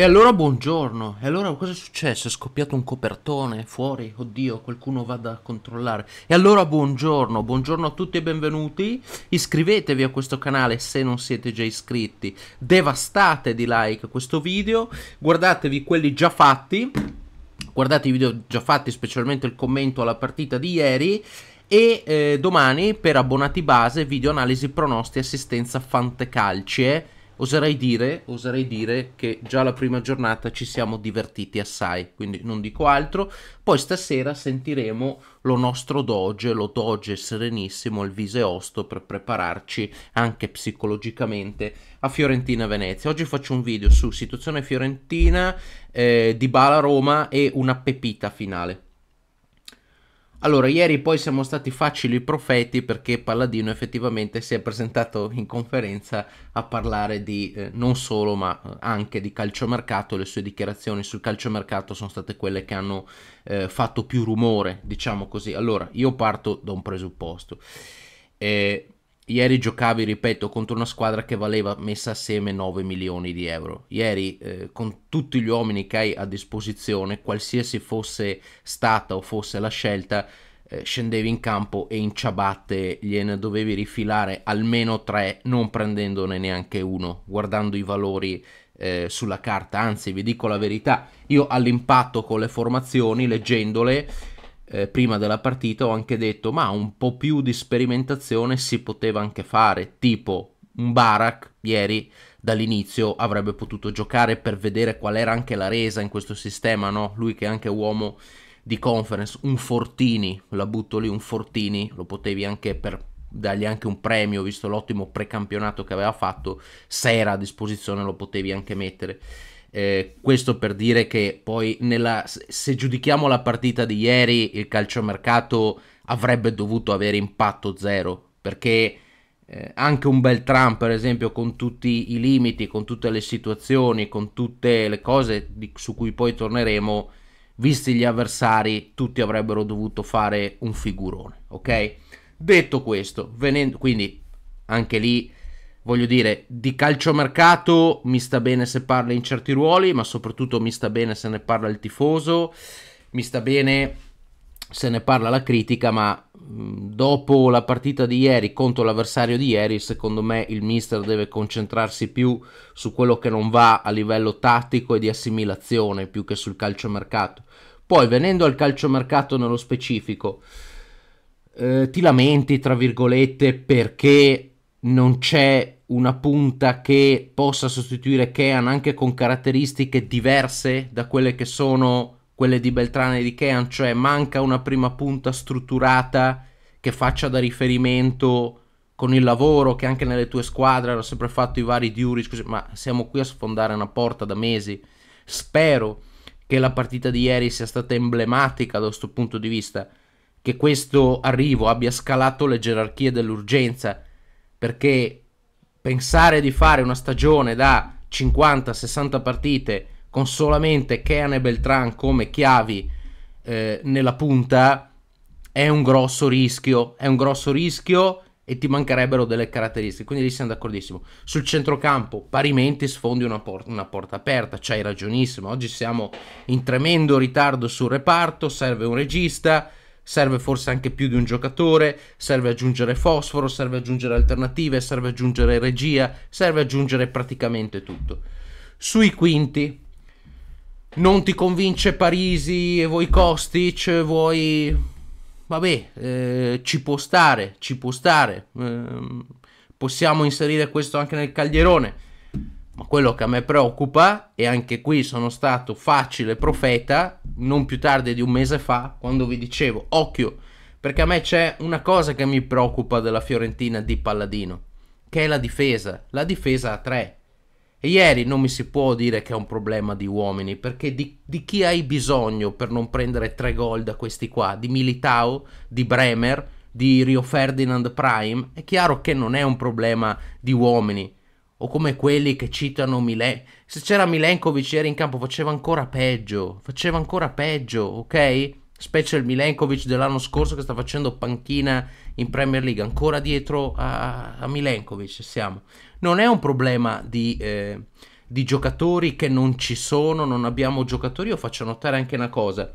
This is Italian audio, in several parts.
E allora buongiorno, e allora cosa è successo? È scoppiato un copertone fuori? Oddio, qualcuno vada a controllare. E allora buongiorno, buongiorno a tutti e benvenuti. Iscrivetevi a questo canale se non siete già iscritti. Devastate di like questo video, guardatevi quelli già fatti, guardate i video già fatti, specialmente il commento alla partita di ieri e eh, domani per abbonati base video analisi pronosti assistenza fante fantecalcie eh. Oserei dire, oserei dire che già la prima giornata ci siamo divertiti assai, quindi non dico altro. Poi stasera sentiremo lo nostro doge, lo doge serenissimo, il vise viseosto, per prepararci anche psicologicamente a Fiorentina Venezia. Oggi faccio un video su situazione Fiorentina, eh, di Bala Roma e una pepita finale. Allora, ieri poi siamo stati facili profeti perché Palladino effettivamente si è presentato in conferenza a parlare di eh, non solo ma eh, anche di calciomercato. Le sue dichiarazioni sul calciomercato sono state quelle che hanno eh, fatto più rumore, diciamo così. Allora, io parto da un presupposto. Eh, Ieri giocavi, ripeto, contro una squadra che valeva messa assieme 9 milioni di euro. Ieri, eh, con tutti gli uomini che hai a disposizione, qualsiasi fosse stata o fosse la scelta, eh, scendevi in campo e in ciabatte gliene dovevi rifilare almeno 3, non prendendone neanche uno, guardando i valori eh, sulla carta. Anzi, vi dico la verità, io all'impatto con le formazioni, leggendole eh, prima della partita ho anche detto ma un po' più di sperimentazione si poteva anche fare, tipo un Barak ieri dall'inizio avrebbe potuto giocare per vedere qual era anche la resa in questo sistema, no? Lui che è anche uomo di conference, un Fortini, la butto lì, un Fortini, lo potevi anche per dargli anche un premio, visto l'ottimo precampionato che aveva fatto, se era a disposizione lo potevi anche mettere. Eh, questo per dire che poi nella, se giudichiamo la partita di ieri il calciomercato avrebbe dovuto avere impatto zero perché eh, anche un bel Trump per esempio con tutti i limiti, con tutte le situazioni, con tutte le cose di, su cui poi torneremo, visti gli avversari tutti avrebbero dovuto fare un figurone, ok? Detto questo, venendo, quindi anche lì voglio dire, di calciomercato mi sta bene se parla in certi ruoli, ma soprattutto mi sta bene se ne parla il tifoso, mi sta bene se ne parla la critica, ma mm, dopo la partita di ieri contro l'avversario di ieri, secondo me il mister deve concentrarsi più su quello che non va a livello tattico e di assimilazione, più che sul calciomercato. Poi venendo al calciomercato nello specifico, eh, ti lamenti, tra virgolette, perché non c'è una punta che possa sostituire Kean anche con caratteristiche diverse da quelle che sono quelle di Beltrane e di Kean, cioè manca una prima punta strutturata che faccia da riferimento con il lavoro che anche nelle tue squadre hanno sempre fatto i vari Diuris, ma siamo qui a sfondare una porta da mesi. Spero che la partita di ieri sia stata emblematica da questo punto di vista, che questo arrivo abbia scalato le gerarchie dell'urgenza, perché pensare di fare una stagione da 50-60 partite con solamente Kean e Beltran come chiavi eh, nella punta è un grosso rischio, è un grosso rischio e ti mancherebbero delle caratteristiche, quindi lì siamo d'accordissimo. Sul centrocampo, parimenti sfondi una, por- una porta aperta, c'hai ragionissimo, oggi siamo in tremendo ritardo sul reparto, serve un regista, serve forse anche più di un giocatore, serve aggiungere fosforo, serve aggiungere alternative, serve aggiungere regia, serve aggiungere praticamente tutto. Sui quinti non ti convince Parisi e vuoi Kostic, vuoi... Vabbè, eh, ci può stare, ci può stare. Eh, possiamo inserire questo anche nel calderone ma quello che a me preoccupa, e anche qui sono stato facile profeta, non più tardi di un mese fa, quando vi dicevo, occhio, perché a me c'è una cosa che mi preoccupa della Fiorentina di Palladino, che è la difesa, la difesa a tre. E ieri non mi si può dire che è un problema di uomini, perché di, di chi hai bisogno per non prendere tre gol da questi qua? Di Militao, di Bremer, di Rio Ferdinand Prime? È chiaro che non è un problema di uomini, o come quelli che citano Milenkovic. Se c'era Milenkovic era in campo faceva ancora peggio, faceva ancora peggio, ok? Specie il Milenkovic dell'anno scorso che sta facendo panchina in Premier League, ancora dietro a, a Milenkovic siamo. Non è un problema di, eh, di giocatori che non ci sono, non abbiamo giocatori. Io faccio notare anche una cosa,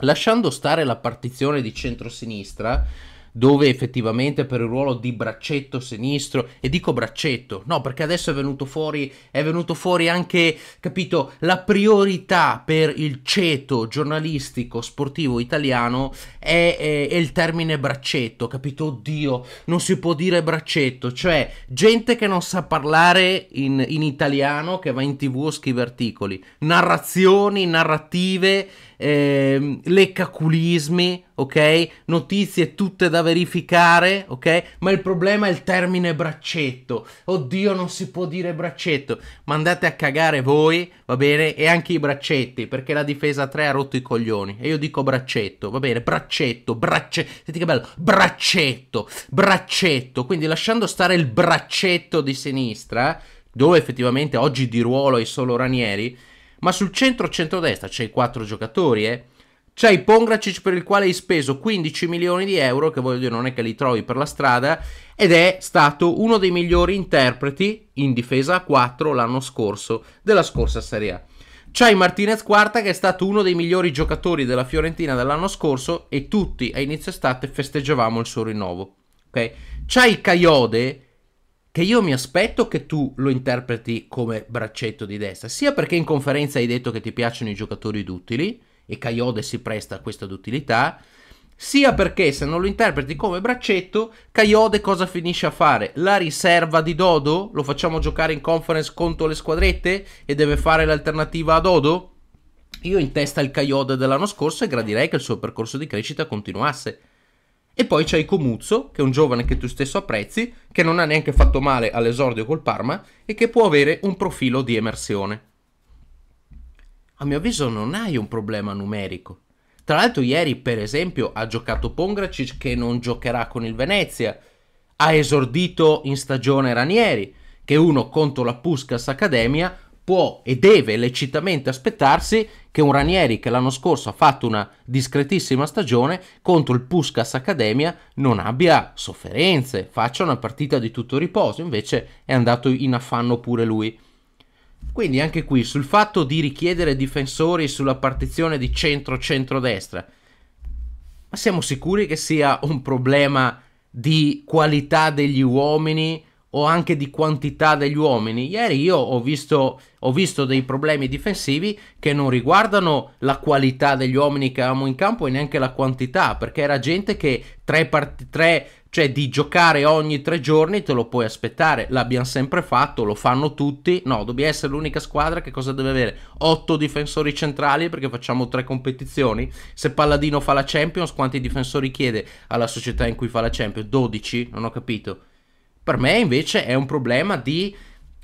lasciando stare la partizione di centro sinistra dove effettivamente per il ruolo di braccetto sinistro, e dico braccetto, no perché adesso è venuto fuori, è venuto fuori anche, capito, la priorità per il ceto giornalistico sportivo italiano è, è, è il termine braccetto, capito, oddio, non si può dire braccetto, cioè gente che non sa parlare in, in italiano, che va in tv a scrivere articoli, narrazioni, narrative eh, leccaculismi, ok? Notizie tutte da verificare, ok? Ma il problema è il termine braccetto. Oddio, non si può dire braccetto. Mandate a cagare voi, va bene? E anche i braccetti, perché la difesa 3 ha rotto i coglioni. E io dico braccetto, va bene? Braccetto, braccetto. Senti che bello, braccetto, braccetto. Quindi lasciando stare il braccetto di sinistra, dove effettivamente oggi di ruolo è solo Ranieri, ma sul centro-centrodestra c'hai quattro giocatori, eh? C'hai Pongracic per il quale hai speso 15 milioni di euro, che voglio dire non è che li trovi per la strada, ed è stato uno dei migliori interpreti in difesa a 4 l'anno scorso della scorsa Serie A. C'hai Martinez Quarta che è stato uno dei migliori giocatori della Fiorentina dell'anno scorso e tutti a inizio estate festeggiavamo il suo rinnovo. Okay? C'hai Caiode che io mi aspetto che tu lo interpreti come braccetto di destra, sia perché in conferenza hai detto che ti piacciono i giocatori duttili e Caiode si presta a questa duttilità, sia perché se non lo interpreti come braccetto, Caiode cosa finisce a fare? La riserva di Dodo? Lo facciamo giocare in conference contro le squadrette e deve fare l'alternativa a Dodo? Io in testa il Caiode dell'anno scorso e gradirei che il suo percorso di crescita continuasse. E poi c'è Comuzzo, che è un giovane che tu stesso apprezzi, che non ha neanche fatto male all'esordio col Parma e che può avere un profilo di emersione. A mio avviso non hai un problema numerico. Tra l'altro ieri, per esempio, ha giocato Pongracic che non giocherà con il Venezia. Ha esordito in stagione Ranieri, che uno contro la Puskas Accademia può e deve lecitamente aspettarsi che un Ranieri che l'anno scorso ha fatto una discretissima stagione contro il Puskas Academia non abbia sofferenze, faccia una partita di tutto riposo, invece è andato in affanno pure lui. Quindi anche qui sul fatto di richiedere difensori sulla partizione di centro-centrodestra, ma siamo sicuri che sia un problema di qualità degli uomini o anche di quantità degli uomini. Ieri io ho visto, ho visto, dei problemi difensivi che non riguardano la qualità degli uomini che avevamo in campo e neanche la quantità, perché era gente che tre parti, tre, cioè di giocare ogni tre giorni te lo puoi aspettare, l'abbiamo sempre fatto, lo fanno tutti, no, dobbiamo essere l'unica squadra che cosa deve avere? Otto difensori centrali perché facciamo tre competizioni, se Palladino fa la Champions quanti difensori chiede alla società in cui fa la Champions? 12? Non ho capito per me invece è un problema di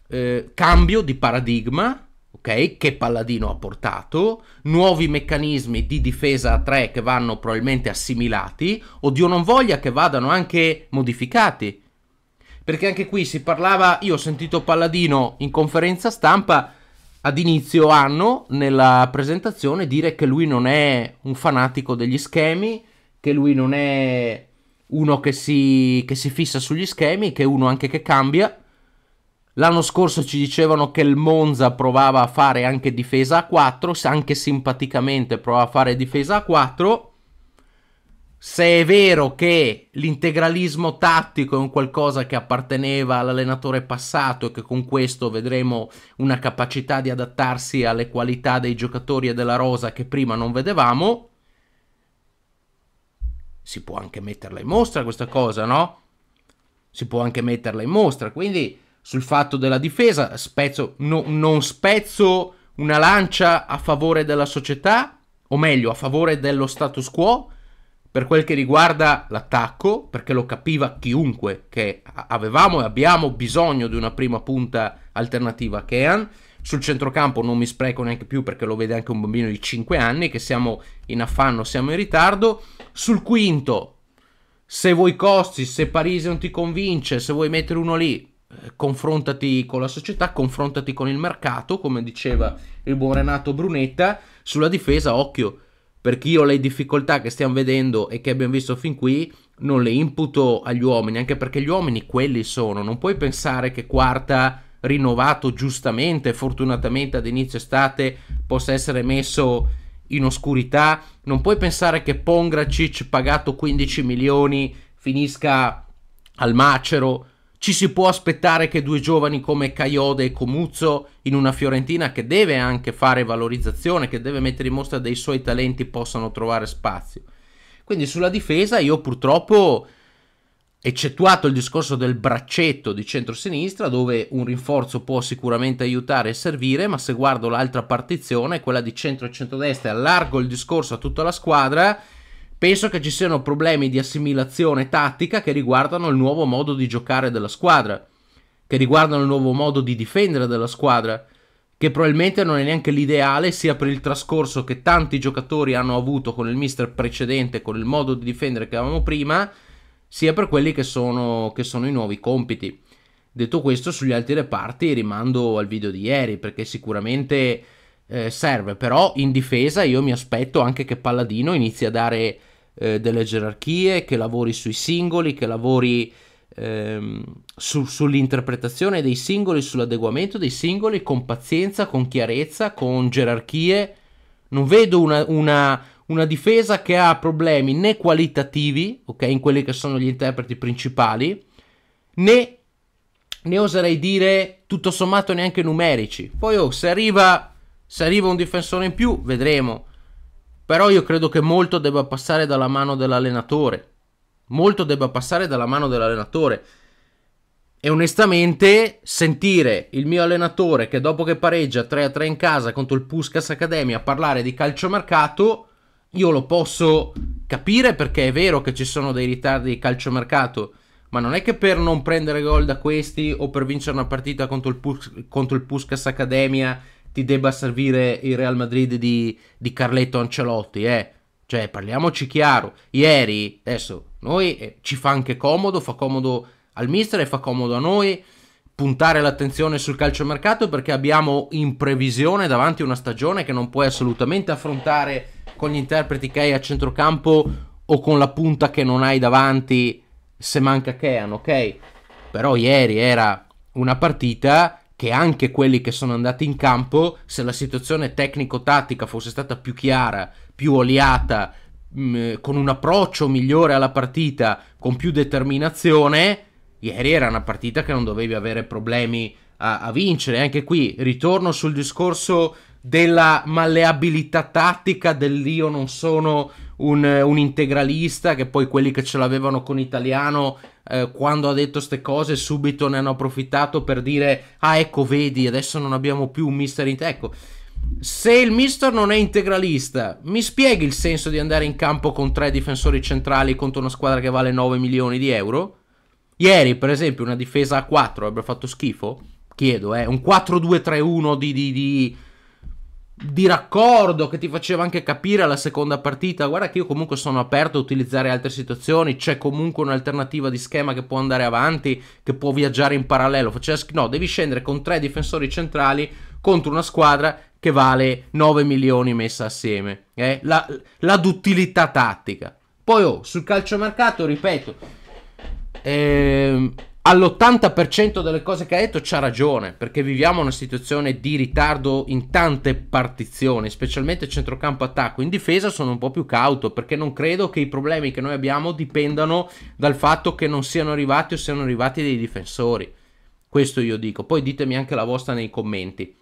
eh, cambio di paradigma, ok? Che Palladino ha portato, nuovi meccanismi di difesa a 3 che vanno probabilmente assimilati, o Dio non voglia che vadano anche modificati. Perché anche qui si parlava, io ho sentito Palladino in conferenza stampa ad inizio anno nella presentazione dire che lui non è un fanatico degli schemi, che lui non è uno che si, che si fissa sugli schemi, che è uno anche che cambia. L'anno scorso ci dicevano che il Monza provava a fare anche difesa a 4, anche simpaticamente provava a fare difesa a 4. Se è vero che l'integralismo tattico è un qualcosa che apparteneva all'allenatore passato e che con questo vedremo una capacità di adattarsi alle qualità dei giocatori e della rosa che prima non vedevamo, si può anche metterla in mostra questa cosa, no? Si può anche metterla in mostra, quindi sul fatto della difesa spezzo, no, non spezzo una lancia a favore della società, o meglio a favore dello status quo, per quel che riguarda l'attacco, perché lo capiva chiunque che avevamo e abbiamo bisogno di una prima punta alternativa a Kean. Sul centrocampo non mi spreco neanche più perché lo vede anche un bambino di 5 anni che siamo in affanno, siamo in ritardo. Sul quinto, se vuoi costi, se Parisi non ti convince, se vuoi mettere uno lì, eh, confrontati con la società, confrontati con il mercato, come diceva il buon Renato Brunetta, sulla difesa occhio, perché io le difficoltà che stiamo vedendo e che abbiamo visto fin qui non le imputo agli uomini, anche perché gli uomini quelli sono, non puoi pensare che quarta rinnovato giustamente, fortunatamente ad inizio estate, possa essere messo in oscurità. Non puoi pensare che Pongracic, pagato 15 milioni, finisca al macero. Ci si può aspettare che due giovani come Caiode e Comuzzo in una Fiorentina che deve anche fare valorizzazione, che deve mettere in mostra dei suoi talenti, possano trovare spazio. Quindi sulla difesa io purtroppo eccettuato il discorso del braccetto di centro-sinistra, dove un rinforzo può sicuramente aiutare e servire, ma se guardo l'altra partizione, quella di centro e centrodestra, e allargo il discorso a tutta la squadra, penso che ci siano problemi di assimilazione tattica che riguardano il nuovo modo di giocare della squadra, che riguardano il nuovo modo di difendere della squadra, che probabilmente non è neanche l'ideale sia per il trascorso che tanti giocatori hanno avuto con il mister precedente, con il modo di difendere che avevamo prima, sia per quelli che sono, che sono i nuovi compiti. Detto questo, sugli altri reparti rimando al video di ieri perché sicuramente eh, serve, però in difesa io mi aspetto anche che Palladino inizi a dare eh, delle gerarchie, che lavori sui singoli, che lavori ehm, su, sull'interpretazione dei singoli, sull'adeguamento dei singoli con pazienza, con chiarezza, con gerarchie. Non vedo una, una una difesa che ha problemi né qualitativi, ok, in quelli che sono gli interpreti principali, né, né oserei dire tutto sommato neanche numerici. Poi oh, se, arriva, se arriva un difensore in più, vedremo. Però io credo che molto debba passare dalla mano dell'allenatore. Molto debba passare dalla mano dell'allenatore. E onestamente, sentire il mio allenatore che dopo che pareggia 3-3 in casa contro il Puskas Academy a parlare di calciomercato io lo posso capire perché è vero che ci sono dei ritardi di calciomercato, ma non è che per non prendere gol da questi o per vincere una partita contro il, Pus- contro il Puskas Academia ti debba servire il Real Madrid di, di Carletto Ancelotti, eh. Cioè, parliamoci chiaro. Ieri, adesso, noi eh, ci fa anche comodo, fa comodo al mister e fa comodo a noi puntare l'attenzione sul calciomercato perché abbiamo in previsione davanti una stagione che non puoi assolutamente affrontare con gli interpreti che hai a centrocampo o con la punta che non hai davanti se manca Kean, ok? Però ieri era una partita che anche quelli che sono andati in campo, se la situazione tecnico-tattica fosse stata più chiara, più oliata, mh, mm, con un approccio migliore alla partita, con più determinazione, ieri era una partita che non dovevi avere problemi a, a vincere. Anche qui ritorno sul discorso della malleabilità tattica dell'io non sono un, eh, un, integralista, che poi quelli che ce l'avevano con Italiano, eh, quando ha detto queste cose, subito ne hanno approfittato per dire, ah ecco, vedi, adesso non abbiamo più un mister in te. Ecco, se il mister non è integralista, mi spieghi il senso di andare in campo con tre difensori centrali contro una squadra che vale 9 milioni di euro? Ieri, per esempio, una difesa a 4 avrebbe fatto schifo? Chiedo, eh, un 4-2-3-1 di, di, di di raccordo che ti faceva anche capire alla seconda partita guarda che io comunque sono aperto a utilizzare altre situazioni c'è comunque un'alternativa di schema che può andare avanti che può viaggiare in parallelo no devi scendere con tre difensori centrali contro una squadra che vale 9 milioni messa assieme eh? la, la duttilità tattica poi oh, sul calciomercato ripeto ehm all'80% delle cose che ha detto c'ha ragione, perché viviamo una situazione di ritardo in tante partizioni, specialmente centrocampo attacco. In difesa sono un po' più cauto, perché non credo che i problemi che noi abbiamo dipendano dal fatto che non siano arrivati o siano arrivati dei difensori. Questo io dico. Poi ditemi anche la vostra nei commenti.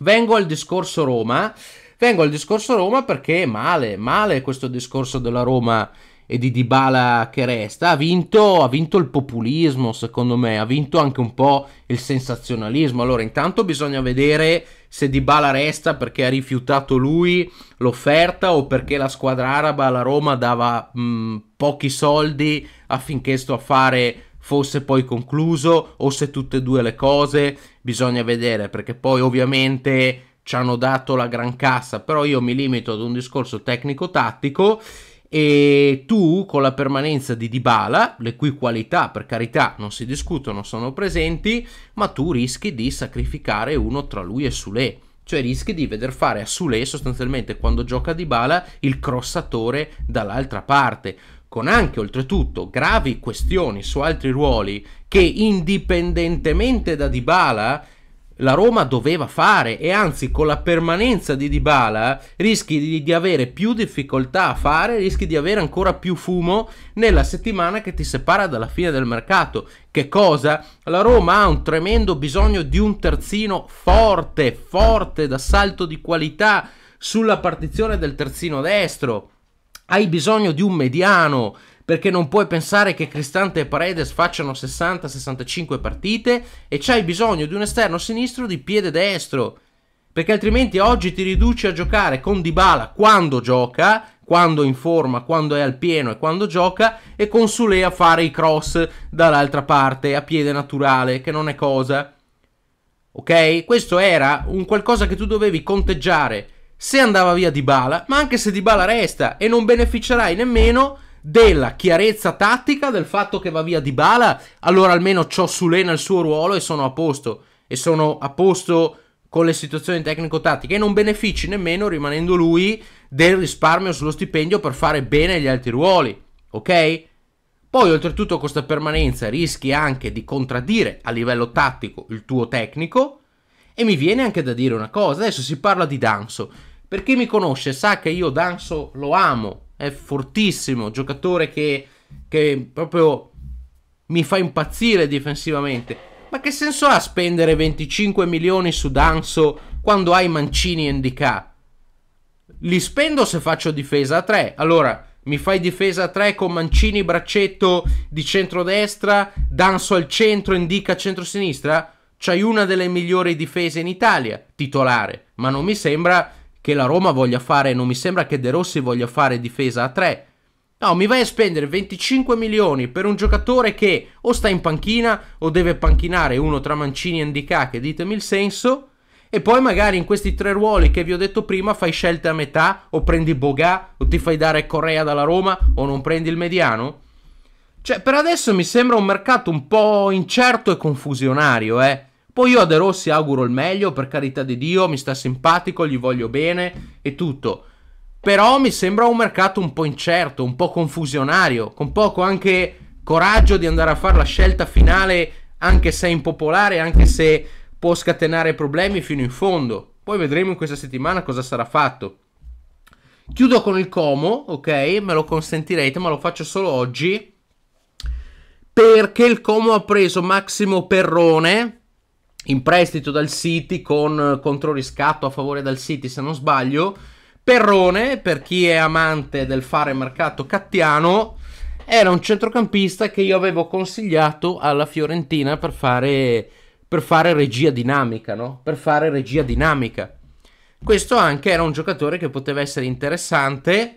Vengo al discorso Roma. Vengo al discorso Roma perché è male, male questo discorso della Roma e di Dybala che resta, ha vinto, ha vinto il populismo secondo me, ha vinto anche un po' il sensazionalismo. Allora intanto bisogna vedere se Dybala resta perché ha rifiutato lui l'offerta o perché la squadra araba, la Roma, dava mh, mm, pochi soldi affinché sto affare fosse poi concluso o se tutte e due le cose bisogna vedere perché poi ovviamente ci hanno dato la gran cassa però io mi limito ad un discorso tecnico tattico e tu con la permanenza di Dybala, le cui qualità per carità non si discutono, sono presenti, ma tu rischi di sacrificare uno tra lui e Sule. Cioè rischi di veder fare a Sule sostanzialmente quando gioca Dybala il crossatore dall'altra parte, con anche oltretutto gravi questioni su altri ruoli che indipendentemente da Dybala la Roma doveva fare e anzi con la permanenza di Dybala rischi di, di, avere più difficoltà a fare, rischi di avere ancora più fumo nella settimana che ti separa dalla fine del mercato. Che cosa? La Roma ha un tremendo bisogno di un terzino forte, forte, d'assalto di qualità sulla partizione del terzino destro hai bisogno di un mediano perché non puoi pensare che Cristante e Paredes facciano 60-65 partite e c'hai bisogno di un esterno sinistro di piede destro perché altrimenti oggi ti riduci a giocare con Dybala quando gioca, quando in forma, quando è al pieno e quando gioca e con Sule a fare i cross dall'altra parte a piede naturale che non è cosa. Ok? Questo era un qualcosa che tu dovevi conteggiare se andava via Dybala, ma anche se Dybala resta e non beneficerai nemmeno della chiarezza tattica del fatto che va via Dybala, allora almeno ciò su lei nel suo ruolo e sono a posto e sono a posto con le situazioni tecnico-tattiche e non benefici nemmeno rimanendo lui del risparmio sullo stipendio per fare bene gli altri ruoli, ok? Poi oltretutto con questa permanenza rischi anche di contraddire a livello tattico il tuo tecnico e mi viene anche da dire una cosa, adesso si parla di Danso, per chi mi conosce sa che io Danso lo amo, è fortissimo, giocatore che, che proprio mi fa impazzire difensivamente. Ma che senso ha spendere 25 milioni su Danso quando hai Mancini e NDK? Li spendo se faccio difesa a 3. Allora, mi fai difesa a 3 con Mancini braccetto di centrodestra, Danso al centro, Indica centrosinistra? C'hai una delle migliori difese in Italia, titolare, ma non mi sembra che la Roma voglia fare, non mi sembra che De Rossi voglia fare difesa a 3. No, mi vai a spendere 25 milioni per un giocatore che o sta in panchina o deve panchinare uno tra Mancini e Indica, che ditemi il senso, e poi magari in questi tre ruoli che vi ho detto prima fai scelte a metà, o prendi Bogà, o ti fai dare Correa dalla Roma, o non prendi il mediano. Cioè, per adesso mi sembra un mercato un po' incerto e confusionario, eh. Poi io a De Rossi auguro il meglio, per carità di Dio, mi sta simpatico, gli voglio bene e tutto. Però mi sembra un mercato un po' incerto, un po' confusionario, con poco anche coraggio di andare a fare la scelta finale, anche se impopolare, anche se può scatenare problemi fino in fondo. Poi vedremo in questa settimana cosa sarà fatto. Chiudo con il Como, ok? Me lo consentirete, ma lo faccio solo oggi. Perché il Como ha preso Massimo Perrone, in prestito dal City con eh, controriscatto a favore dal City se non sbaglio. Perrone, per chi è amante del fare mercato cattiano, era un centrocampista che io avevo consigliato alla Fiorentina per fare, per fare regia dinamica, no? Per fare regia dinamica. Questo anche era un giocatore che poteva essere interessante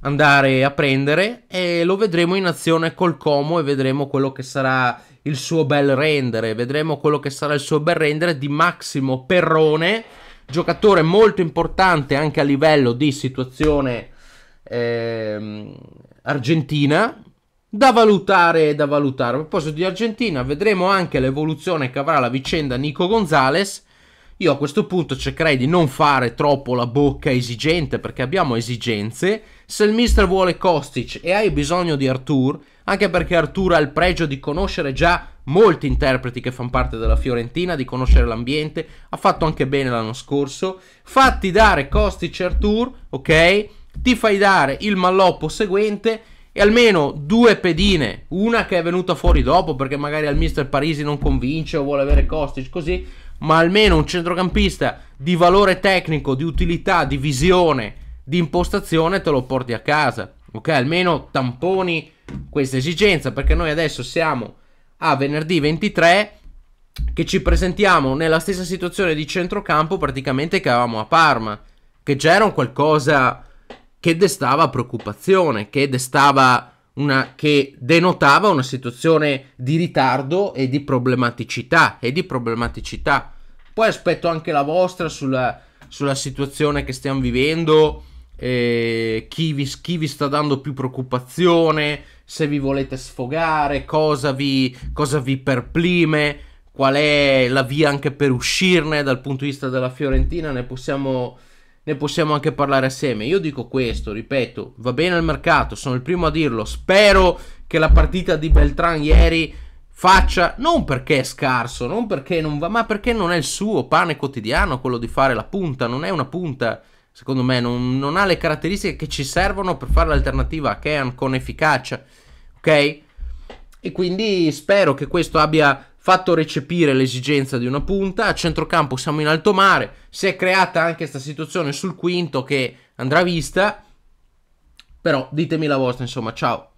andare a prendere e lo vedremo in azione col Como e vedremo quello che sarà il suo bel rendere. Vedremo quello che sarà il suo bel rendere di Massimo Perrone, giocatore molto importante anche a livello di situazione eh, argentina. Da valutare, da valutare. A proposito di Argentina, vedremo anche l'evoluzione che avrà la vicenda Nico Gonzalez. Io a questo punto cercherei di non fare troppo la bocca esigente perché abbiamo esigenze. Se il mister vuole Kostic e hai bisogno di Artur, anche perché Arturo ha il pregio di conoscere già molti interpreti che fanno parte della Fiorentina, di conoscere l'ambiente, ha fatto anche bene l'anno scorso. Fatti dare Kostic Artur, ok? Ti fai dare il malloppo seguente e almeno due pedine, una che è venuta fuori dopo perché magari al mister Parisi non convince o vuole avere Kostic così, ma almeno un centrocampista di valore tecnico, di utilità, di visione, di impostazione te lo porti a casa, ok? Almeno tamponi questa esigenza perché noi adesso siamo a venerdì 23 che ci presentiamo nella stessa situazione di centrocampo praticamente che avevamo a Parma, che già era un qualcosa che destava preoccupazione, che destava una, che denotava una situazione di ritardo e di problematicità e di problematicità. Poi aspetto anche la vostra sulla, sulla situazione che stiamo vivendo, eh, chi, vi, chi vi sta dando più preoccupazione, se vi volete sfogare, cosa vi, cosa vi perplime, qual è la via anche per uscirne dal punto di vista della Fiorentina, ne possiamo, ne possiamo anche parlare assieme. Io dico questo, ripeto, va bene il mercato, sono il primo a dirlo, spero che la partita di Beltran ieri faccia non perché è scarso, non perché non va, ma perché non è il suo pane quotidiano quello di fare la punta, non è una punta secondo me non, non, ha le caratteristiche che ci servono per fare l'alternativa a Kean con efficacia, ok? E quindi spero che questo abbia fatto recepire l'esigenza di una punta, a centrocampo siamo in alto mare, si è creata anche questa situazione sul quinto che andrà vista, però ditemi la vostra insomma, ciao!